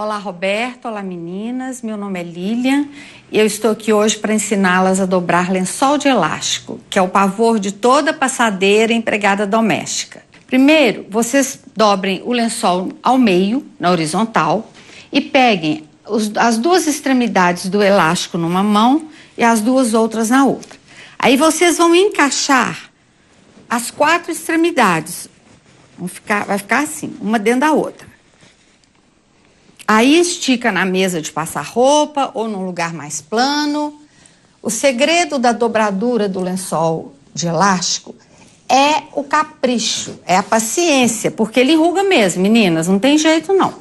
Olá, Roberto. Olá, meninas. Meu nome é Lilian e eu estou aqui hoje para ensiná-las a dobrar lençol de elástico, que é o pavor de toda passadeira empregada doméstica. Primeiro, vocês dobrem o lençol ao meio, na horizontal, e peguem os, as duas extremidades do elástico numa mão e as duas outras na outra. Aí vocês vão encaixar as quatro extremidades. Ficar, vai ficar assim, uma dentro da outra. Aí estica na mesa de passar roupa ou num lugar mais plano. O segredo da dobradura do lençol de elástico é o capricho, é a paciência, porque ele enruga mesmo, meninas, não tem jeito não.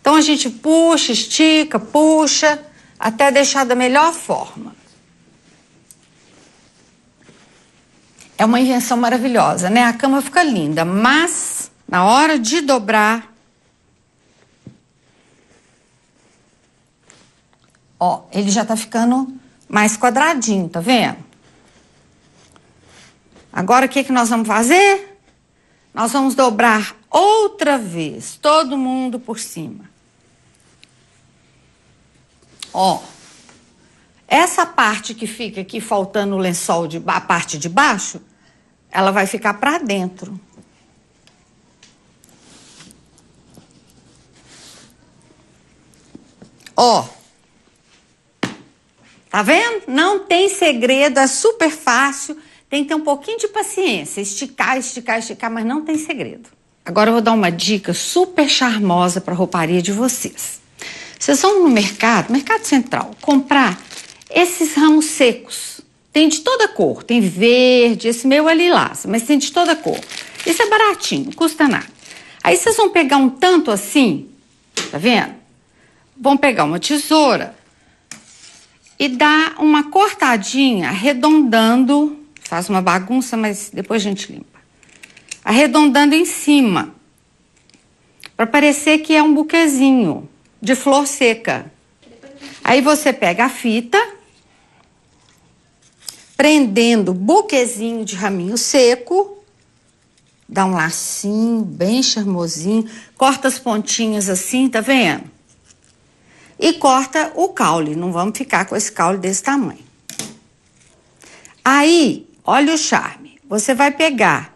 Então a gente puxa, estica, puxa, até deixar da melhor forma. É uma invenção maravilhosa, né? A cama fica linda, mas na hora de dobrar, Ó, ele já tá ficando mais quadradinho, tá vendo? Agora, o que, que nós vamos fazer? Nós vamos dobrar outra vez, todo mundo por cima. Ó, essa parte que fica aqui faltando o lençol, de, a parte de baixo, ela vai ficar para dentro. Ó. Tá vendo? Não tem segredo, é super fácil. Tem que ter um pouquinho de paciência, esticar, esticar, esticar, mas não tem segredo. Agora eu vou dar uma dica super charmosa para a rouparia de vocês. Vocês vão no mercado, mercado central, comprar esses ramos secos. Tem de toda cor, tem verde, esse meu é lilás, mas tem de toda cor. Isso é baratinho, não custa nada. Aí vocês vão pegar um tanto assim, tá vendo? Vão pegar uma tesoura, e dá uma cortadinha, arredondando, faz uma bagunça, mas depois a gente limpa. Arredondando em cima, para parecer que é um buquezinho de flor seca. Aí você pega a fita, prendendo buquezinho de raminho seco, dá um lacinho bem charmosinho, corta as pontinhas assim, tá vendo? e corta o caule. Não vamos ficar com esse caule desse tamanho. Aí, olha o charme. Você vai pegar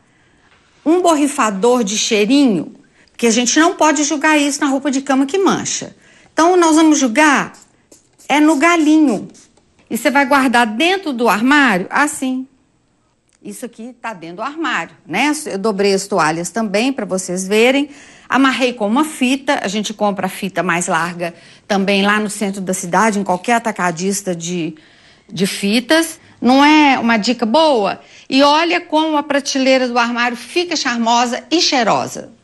um borrifador de cheirinho, porque a gente não pode jogar isso na roupa de cama que mancha. Então, nós vamos jogar é no galinho. E você vai guardar dentro do armário assim. Isso aqui está dentro do armário, né? Eu dobrei as toalhas também para vocês verem. Amarrei com uma fita, a gente compra a fita mais larga também lá no centro da cidade, em qualquer atacadista de, de fitas. Não é uma dica boa? E olha como a prateleira do armário fica charmosa e cheirosa.